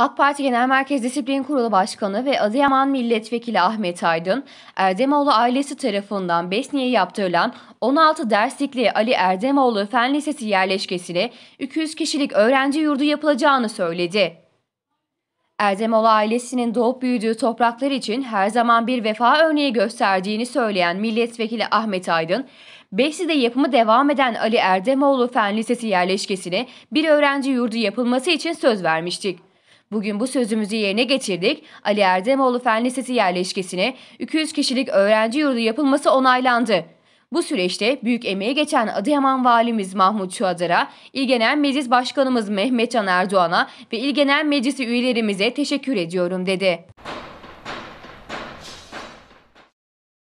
AK Parti Genel Merkez Disiplin Kurulu Başkanı ve Adıyaman Milletvekili Ahmet Aydın, Erdemoğlu ailesi tarafından Besni'ye yaptırılan 16 derslikli Ali Erdemoğlu Fen Lisesi yerleşkesine 200 kişilik öğrenci yurdu yapılacağını söyledi. Erdemoğlu ailesinin doğup büyüdüğü topraklar için her zaman bir vefa örneği gösterdiğini söyleyen Milletvekili Ahmet Aydın, Besli'de yapımı devam eden Ali Erdemoğlu Fen Lisesi yerleşkesine bir öğrenci yurdu yapılması için söz vermiştik. Bugün bu sözümüzü yerine getirdik. Ali Erdemoğlu Fen Lisesi yerleşkesine 200 kişilik öğrenci yurdu yapılması onaylandı. Bu süreçte büyük emeği geçen Adıyaman Valimiz Mahmut Çuadar'a, İl Genel Meclis Başkanımız Mehmet Can Erdoğan'a ve İl Genel Meclisi üyelerimize teşekkür ediyorum dedi.